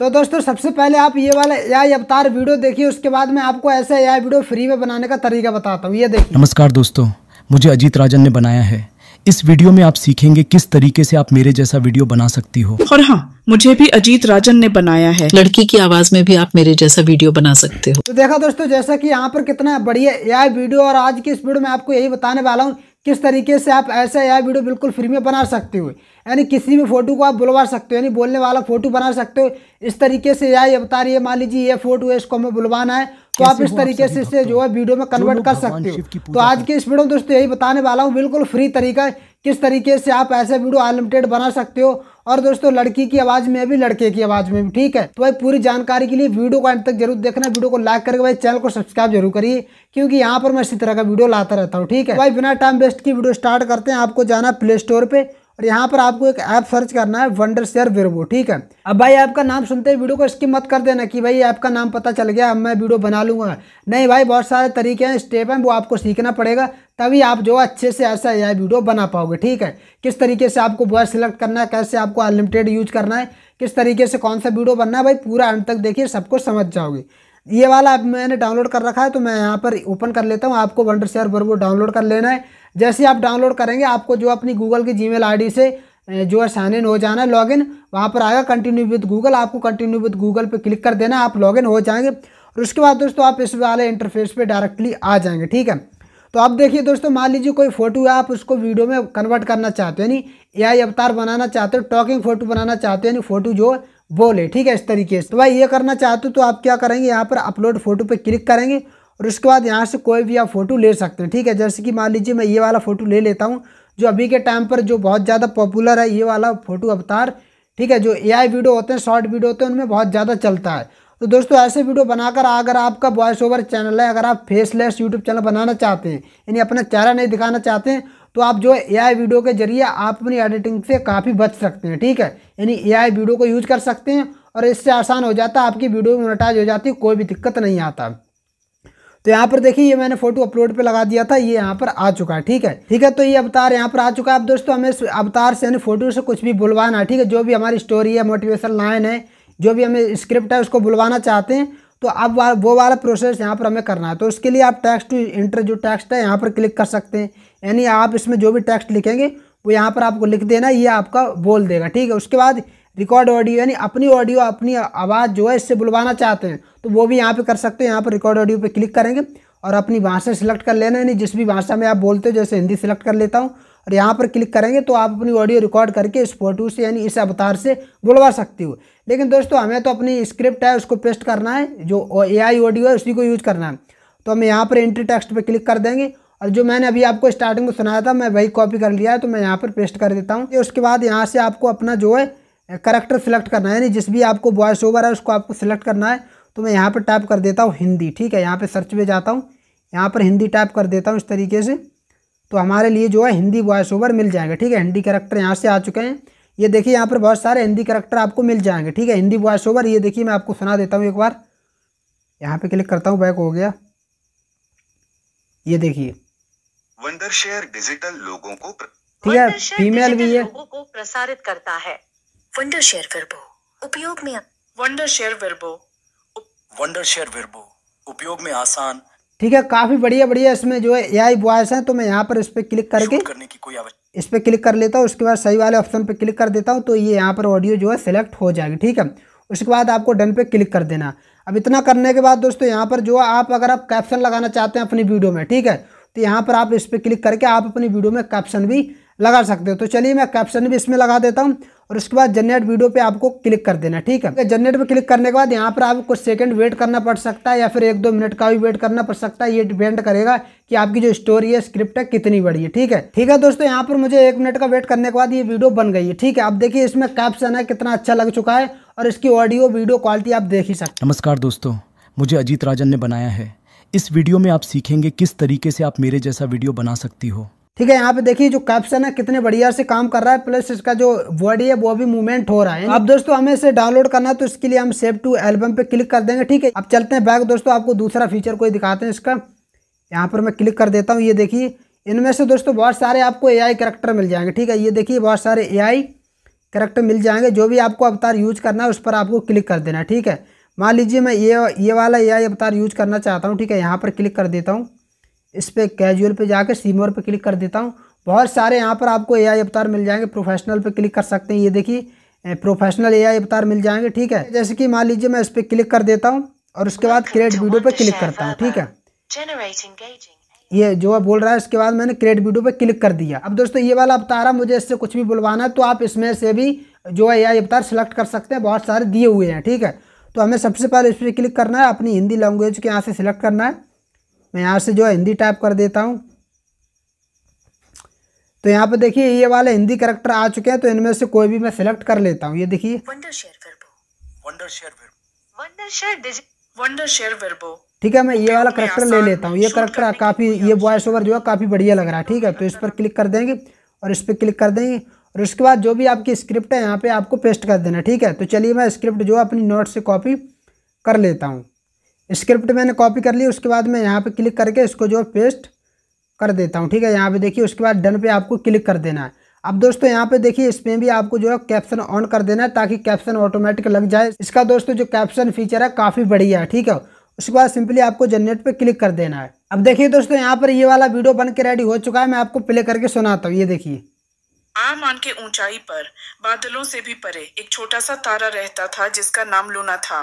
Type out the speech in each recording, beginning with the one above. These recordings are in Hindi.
तो दोस्तों सबसे पहले आप ये वाला एआई अवतार वीडियो देखिए उसके बाद में आपको ऐसे एआई वीडियो फ्री में बनाने का तरीका बताता हूँ ये देखिए नमस्कार दोस्तों मुझे अजीत राजन ने बनाया है इस वीडियो में आप सीखेंगे किस तरीके से आप मेरे जैसा वीडियो बना सकती हो और हाँ मुझे भी अजीत राजन ने बनाया है लड़की की आवाज में भी आप मेरे जैसा वीडियो बना सकते हो तो देखा दोस्तों जैसा कि यहाँ पर कितना बढ़िया एआई वीडियो और आज की इस वीडियो में आपको यही बताने वाला हूँ किस तरीके से आप ऐसा एआई वीडियो बिल्कुल फ्री में बना सकते हो यानी किसी भी फ़ोटो को आप बुलवा सकते हो यानी बोलने वाला फ़ोटो बना सकते हो इस तरीके से या ये बता रही है मान लीजिए ये फ़ोटो है इसको हमें बुलवाना है तो आप इस तरीके से इसे तो? जो है वीडियो में कन्वर्ट कर सकते हो तो आज के इस वीडियो में दोस्तों यही बताने वाला हूँ बिल्कुल फ्री तरीका है किस तरीके से आप ऐसे वीडियो अनलिमिटेड बना सकते हो और दोस्तों लड़की की आवाज़ में भी लड़के की आवाज़ में भी ठीक है तो भाई पूरी जानकारी के लिए वीडियो को अंत तक जरूर देखना वीडियो को लाइक करके भाई चैनल को सब्सक्राइब जरूर करिए क्योंकि यहाँ पर मैं इसी तरह का वीडियो लाता रहता हूँ ठीक है तो भाई बिना टाइम वेस्ट की वीडियो स्टार्ट करते हैं आपको जाना प्ले स्टोर पर और यहाँ पर आपको एक ऐप सर्च करना है वंडर शेयर वेरबो ठीक है अब भाई आपका नाम सुनते ही वीडियो को स्किप मत कर देना कि भाई आपका नाम पता चल गया अब मैं वीडियो बना लूँगा नहीं भाई बहुत सारे तरीके हैं स्टेप हैं वो आपको सीखना पड़ेगा तभी आप जो अच्छे से ऐसा यह वीडियो बना पाओगे ठीक है किस तरीके से आपको वॉयस सिलेक्ट करना है कैसे आपको अनलिमिटेड यूज करना है किस तरीके से कौन सा वीडियो बनना है भाई पूरा अंत तक देखिए सबको समझ जाओगे ये वाला मैंने डाउनलोड कर रखा है तो मैं यहाँ पर ओपन कर लेता हूँ आपको वंडर शेयर वो डाउनलोड कर लेना है जैसे आप डाउनलोड करेंगे आपको जो अपनी गूगल की जीमेल आईडी से जो है साइन इन हो जाना है लॉगिन वहाँ पर आएगा कंटिन्यू विद गूगल आपको कंटिन्यू विद गूगल पे क्लिक कर देना आप लॉगिन हो जाएंगे और उसके बाद दोस्तों आप इस वाले इंटरफेस पे डायरेक्टली आ जाएंगे ठीक है तो आप देखिए दोस्तों मान लीजिए कोई फोटो है आप उसको वीडियो में कन्वर्ट करना चाहते हो यानी ए आई अवतार बनाना चाहते हो टॉकिंग फोटो बनाना चाहते हो यानी फोटो जो बोले ठीक है इस तरीके से तो भाई ये करना चाहते हो तो आप क्या करेंगे यहाँ पर अपलोड फोटो पे क्लिक करेंगे और उसके बाद यहाँ से कोई भी आप फोटो ले सकते हैं ठीक है जैसे कि मान लीजिए मैं ये वाला फ़ोटो ले लेता हूँ जो अभी के टाइम पर जो बहुत ज़्यादा पॉपुलर है ये वाला फ़ोटो अवतार ठीक है जो आई वीडियो होते हैं शॉर्ट वीडियो होते हैं उनमें बहुत ज़्यादा चलता है तो दोस्तों ऐसे वीडियो बनाकर अगर आपका वॉइस ओवर चैनल है अगर आप फेसलेस यूट्यूब चैनल बनाना चाहते हैं यानी अपना चेहरा नहीं दिखाना चाहते हैं तो आप जो है ए वीडियो के जरिए आप अपनी एडिटिंग से काफ़ी बच सकते हैं ठीक है यानी ए वीडियो को यूज कर सकते हैं और इससे आसान हो जाता है आपकी वीडियो मोनेटाइज हो जाती है कोई भी दिक्कत नहीं आता तो यहाँ पर देखिए ये मैंने फोटो अपलोड पे लगा दिया था ये यहाँ पर आ चुका है ठीक है ठीक है तो ये अवतार यहाँ पर आ चुका है अब दोस्तों हमें अवतार से यानी फोटो से कुछ भी बुलवाना है ठीक है जो भी हमारी स्टोरी है मोटिवेशन लाइन है जो भी हमें स्क्रिप्ट है उसको बुलवाना चाहते हैं तो अब वा, वो वाला प्रोसेस यहाँ पर हमें करना है तो उसके लिए आप टैक्स टू इंटर जो टैक्सट है यहाँ पर क्लिक कर सकते हैं यानी आप इसमें जो भी टैक्स लिखेंगे वो यहाँ पर आपको लिख देना ये आपका बोल देगा ठीक है उसके बाद रिकॉर्ड ऑडियो यानी अपनी ऑडियो अपनी आवाज़ जो है इससे बुलवाना चाहते हैं तो वो भी यहाँ पर कर सकते हैं यहाँ पर रिकॉर्ड ऑडियो पर क्लिक करेंगे और अपनी भाषा सेलेक्ट कर लेना यानी जिस भी भाषा में आप बोलते हो जैसे हिंदी सिलेक्ट कर लेता हूँ और यहाँ पर क्लिक करेंगे तो आप अपनी ऑडियो रिकॉर्ड करके इस फोटो से यानी इस अवतार से बुलवा सकते हो लेकिन दोस्तों हमें तो अपनी स्क्रिप्ट है उसको पेस्ट करना है जो ए आई ऑडियो है उसी को यूज़ करना है तो हम यहाँ पर एंट्री टेक्स्ट पर क्लिक कर देंगे और जो मैंने अभी आपको स्टार्टिंग में सुनाया था मैं वही कॉपी कर लिया है तो मैं यहाँ पर पेस्ट कर देता हूँ उसके बाद यहाँ से आपको अपना जो है करेक्टर सेलेक्ट करना है यानी जिस भी आपको वॉइस ओवर है उसको आपको सिलेक्ट करना है तो मैं यहाँ पर टाइप कर देता हूँ हिंदी ठीक है यहाँ पर सर्च में जाता हूँ यहाँ पर हिंदी टाइप कर देता हूँ इस तरीके से तो हमारे लिए जो है हिंदी वॉइस ओवर मिल जाएगा ठीक है हिंदी करेक्टर यहाँ से आ चुके हैं ये देखिए यहाँ पर बहुत सारे हिंदी करेक्टर आपको मिल जाएंगे ठीक है हिंदी वॉइस ओवर ये देखिए मैं आपको सुना देता हूँ एक बार यहाँ पे क्लिक करता हूँ बैक हो गया ये देखिए वंडर शेयर डिजिटल लोगों को ठीक है फीमेल भी है लोगों को प्रसारित करता है वंडर शेयर वर्बो उपयोग में Wondershare Virbo Wondershare Virbo उपयोग में आसान ठीक है काफी बढ़िया बढ़िया इसमें जो है ए आई वॉइस है तो मैं यहाँ पर इस पर क्लिक करके करने की कोई आवश्यक इस पर क्लिक कर लेता हूँ उसके बाद सही वाले ऑप्शन पर क्लिक कर देता हूँ तो ये यहाँ पर ऑडियो जो है सिलेक्ट हो जाएगी ठीक है उसके बाद आपको डन पे क्लिक कर देना अब इतना करने के बाद दोस्तों यहाँ पर जो आप अगर आप कैप्शन लगाना चाहते हैं अपनी वीडियो में ठीक है तो यहाँ पर आप इस पर क्लिक करके आप अपनी वीडियो में कैप्शन भी लगा सकते हो तो चलिए मैं कैप्शन भी इसमें लगा देता हूँ और उसके बाद जनरेट वीडियो पे आपको क्लिक कर देना ठीक है जनरेट पे क्लिक करने के बाद यहाँ पर आपको कुछ सेकंड वेट करना पड़ सकता है या फिर एक दो मिनट का भी वेट करना पड़ सकता है ये डिपेंड करेगा कि आपकी जो स्टोरी है स्क्रिप्ट है कितनी बड़ी है ठीक है ठीक है दोस्तों यहाँ पर मुझे एक मिनट का वेट करने के बाद ये वीडियो बन गई है ठीक है आप देखिए इसमें कैप्शन है कितना अच्छा लग चुका है और इसकी ऑडियो वीडियो क्वालिटी आप देख ही सकते नमस्कार दोस्तों मुझे अजीत राजन ने बनाया है इस वीडियो में आप सीखेंगे किस तरीके से आप मेरे जैसा वीडियो बना सकती हो ठीक है यहाँ पे देखिए जो कैप्शन है कितने बढ़िया से काम कर रहा है प्लस इसका जो वर्ड है वो भी मूवमेंट हो रहा है अब दोस्तों हमें इसे डाउनलोड करना है तो इसके लिए हम सेव टू एल्बम पे क्लिक कर देंगे ठीक है अब चलते हैं बैग दोस्तों आपको दूसरा फीचर कोई दिखाते हैं इसका यहाँ पर मैं क्लिक कर देता हूँ ये देखिए इनमें से दोस्तों बहुत सारे आपको ए आई करेक्टर मिल जाएंगे ठीक है ये देखिए बहुत सारे ए आई मिल जाएंगे जो भी आपको अवतार यूज करना है उस पर आपको क्लिक कर देना है ठीक है मान लीजिए मैं ये ये वाला ए आई अवतार यूज करना चाहता हूँ ठीक है यहाँ पर क्लिक कर देता हूँ इस पर कैजुअल पे जाकर सीमोर पे क्लिक कर देता हूँ बहुत सारे यहाँ पर आपको ए आई अवतार मिल जाएंगे प्रोफेशनल पे क्लिक कर सकते हैं ये देखिए प्रोफेशनल ए आई अवतार मिल जाएंगे ठीक है जैसे कि मान लीजिए मैं इस पर क्लिक कर देता हूँ और उसके बाद क्रिएट वीडियो पर क्लिक करता हूँ ठीक है ये जो बोल रहा है इसके बाद मैंने क्रिएट वीडियो पर क्लिक कर दिया अब दोस्तों ये वाला अवतार है मुझे इससे कुछ भी बुलवाना है तो आप इसमें से भी जो है ए आई अवतार सेलेक्ट कर सकते हैं बहुत सारे दिए हुए हैं ठीक है तो हमें सबसे पहले इस पर क्लिक करना है अपनी हिंदी लैंग्वेज के यहाँ से सिलेक्ट करना है मैं यहाँ से जो है हिंदी टाइप कर देता हूँ तो यहाँ पे देखिए ये वाले हिंदी करेक्टर आ चुके हैं तो इनमें से कोई भी मैं सिलेक्ट कर लेता हूँ ये देखिए ठीक है मैं ये वाला करेक्टर ले लेता हूँ ये करेक्टर काफ़ी ये वॉइस ओवर जो है काफ़ी बढ़िया लग रहा है ठीक है तो इस पर क्लिक कर देंगे और इस पर क्लिक कर देंगे और उसके बाद जो भी आपकी स्क्रिप्ट है यहाँ पे आपको पेस्ट कर देना ठीक है तो चलिए मैं स्क्रिप्ट जो है अपनी नोट से कॉपी कर लेता हूँ स्क्रिप्ट मैंने कॉपी कर ली उसके बाद मैं यहाँ पे क्लिक करके इसको जो पेस्ट कर देता हूँ ठीक है यहाँ पे देखिए उसके बाद डन पे आपको क्लिक कर देना है अब दोस्तों यहाँ पे देखिए इसमें भी आपको जो है कैप्शन ऑन कर देना है ताकि कैप्शन ऑटोमेटिक लग जाए इसका दोस्तों जो कैप्शन फीचर है काफ़ी बढ़िया है ठीक है उसके बाद सिंपली आपको जनरेट पर क्लिक कर देना है अब देखिए दोस्तों यहाँ पर ये वाला वीडियो बन के रेडी हो चुका है मैं आपको प्ले करके सुनाता हूँ ये देखिए आन के ऊंचाई पर बादलों से भी परे एक छोटा सा तारा रहता था जिसका नाम लूना था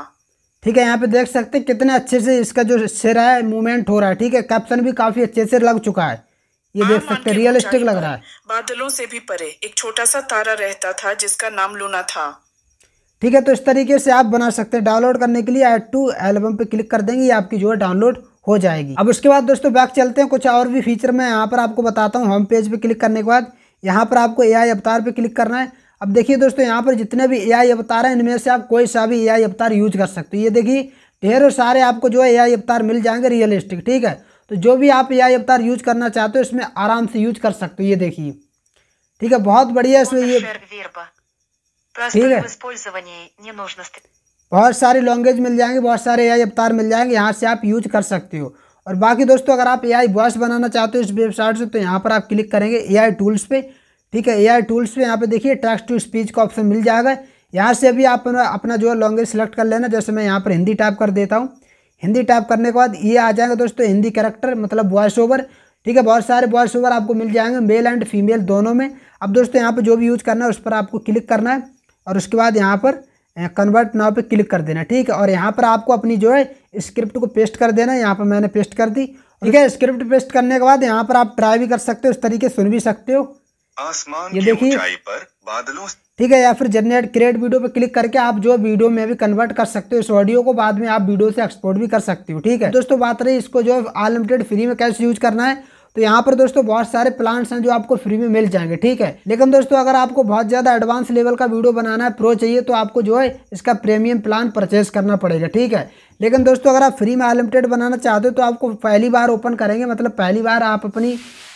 ठीक है यहाँ पे देख सकते हैं कितने अच्छे से इसका जो सिर है मूवमेंट हो रहा है ठीक है कैप्शन भी काफी अच्छे से लग चुका है ये हाँ, देख सकते हैं रियलिस्टिक लग रहा है बादलों से भी परे एक छोटा सा तारा रहता था जिसका नाम लूना था ठीक है तो इस तरीके से आप बना सकते हैं डाउनलोड करने के लिए एड टू एल्बम पे क्लिक कर देंगे आपकी जो है डाउनलोड हो जाएगी अब उसके बाद दोस्तों बैक चलते हैं कुछ और भी फीचर मैं यहाँ पर आपको बताता हूँ होम पेज पे क्लिक करने के बाद यहाँ पर आपको ए आई अवतार पे क्लिक करना है अब देखिए दोस्तों यहाँ पर जितने भी ए आई अवतार हैं इनमें से आप कोई सा भी ए आई अवतार यूज कर सकते हो ये देखिए ढेरों सारे आपको जो है ए आई अवतार मिल जाएंगे रियलिस्टिक ठीक है तो जो भी आप ए आई अवतार यूज करना चाहते हो इसमें आराम से यूज कर सकते हो ये देखिए ठीक है बहुत बढ़िया इसमें ये ठीक है बहुत सारी लैंग्वेज मिल जाएंगे बहुत सारे ए आई अवतार मिल जाएंगे यहाँ से आप यूज कर सकते हो और बाकी दोस्तों अगर आप ए आई वॉइस बनाना चाहते हो इस वेबसाइट से तो यहाँ पर आप क्लिक करेंगे ए आई टूल्स पे ठीक है एआई टूल्स में यहाँ पे देखिए टैक्स टू स्पीच का ऑप्शन मिल जाएगा यहाँ से भी आप अपना जो है लैंग्वेज सेलेक्ट कर लेना जैसे मैं यहाँ पर हिंदी टाइप कर देता हूँ हिंदी टाइप करने के बाद ये आ जाएगा दोस्तों हिंदी करेक्टर मतलब वॉइस ओवर ठीक है बहुत सारे वॉइस ओवर आपको मिल जाएंगे मेल एंड फीमेल दोनों में अब दोस्तों यहाँ पर जो भी यूज़ करना है उस पर आपको क्लिक करना है और उसके बाद यहाँ पर कन्वर्ट नाव पे क्लिक कर देना ठीक है और यहाँ पर आपको अपनी जो है स्क्रिप्ट को पेस्ट कर देना है यहाँ पर मैंने पेस्ट कर दी ठीक है स्क्रिप्ट पेस्ट करने के बाद यहाँ पर आप ट्राई भी कर सकते हो उस तरीके सुन भी सकते हो आसमान ये देखिए पर बादलों ठीक है या फिर जनरेट क्रिएट वीडियो पे क्लिक करके आप जो वीडियो में भी कन्वर्ट कर सकते हो इस ऑडियो को बाद में आप वीडियो से एक्सपोर्ट भी कर सकते हो ठीक है दोस्तों बात रही इसको जो है अनलिमिटेड फ्री में कैसे यूज करना है तो यहाँ पर दोस्तों बहुत सारे प्लांट्स हैं जो आपको फ्री में मिल जाएंगे ठीक है लेकिन दोस्तों अगर आपको बहुत ज़्यादा एडवांस लेवल का वीडियो बनाना है प्रो चाहिए तो आपको जो है इसका प्रीमियम प्लान परचेज करना पड़ेगा ठीक है लेकिन दोस्तों अगर आप फ्री में अनलिमिटेड बनाना चाहते हो तो आपको पहली बार ओपन करेंगे मतलब पहली बार आप अपनी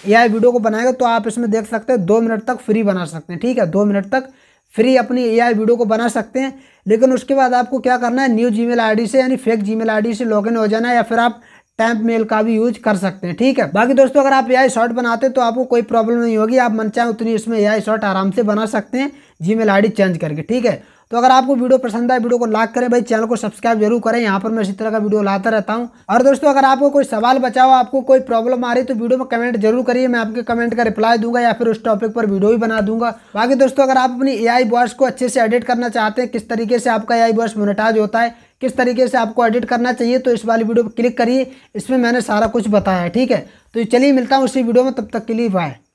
ए वीडियो को बनाएंगे तो आप इसमें देख सकते हैं दो मिनट तक फ्री बना सकते हैं ठीक है दो मिनट तक फ्री अपनी ए वीडियो को बना सकते हैं लेकिन उसके बाद आपको क्या करना है न्यू आई डी से यानी फेक आई डी से लॉगिन हो जाना है या फिर आप टैंप मेल का भी यूज कर सकते हैं ठीक है बाकी दोस्तों अगर आप ए आई शॉर्ट बनाते हैं तो आपको कोई प्रॉब्लम नहीं होगी आप मन चाहें उतनी इसमें ए आई शॉर्ट आराम से बना सकते हैं जी मेल चेंज करके ठीक है तो अगर आपको वीडियो पसंद आए वीडियो को लाइक करें भाई चैनल को सब्सक्राइब जरूर करें यहाँ पर मैं इसी तरह का वीडियो लाता रहता हूँ और दोस्तों अगर आपको कोई सवाल बचाओ आपको कोई प्रॉब्लम आ रही तो वीडियो में कमेंट जरूर करिए मैं आपके कमेंट का रिप्लाई दूंगा या फिर उस टॉपिक पर वीडियो भी बना दूंगा बाकी दोस्तों अगर आप अपनी ए आई को अच्छे से एडिट करना चाहते हैं किस तरीके से आपका ए आई मोनिटाइज होता है किस तरीके से आपको एडिट करना चाहिए तो इस वाली वीडियो पर क्लिक करिए इसमें मैंने सारा कुछ बताया है ठीक है तो चलिए मिलता हूँ उसी वीडियो में तब तक के लिए बाय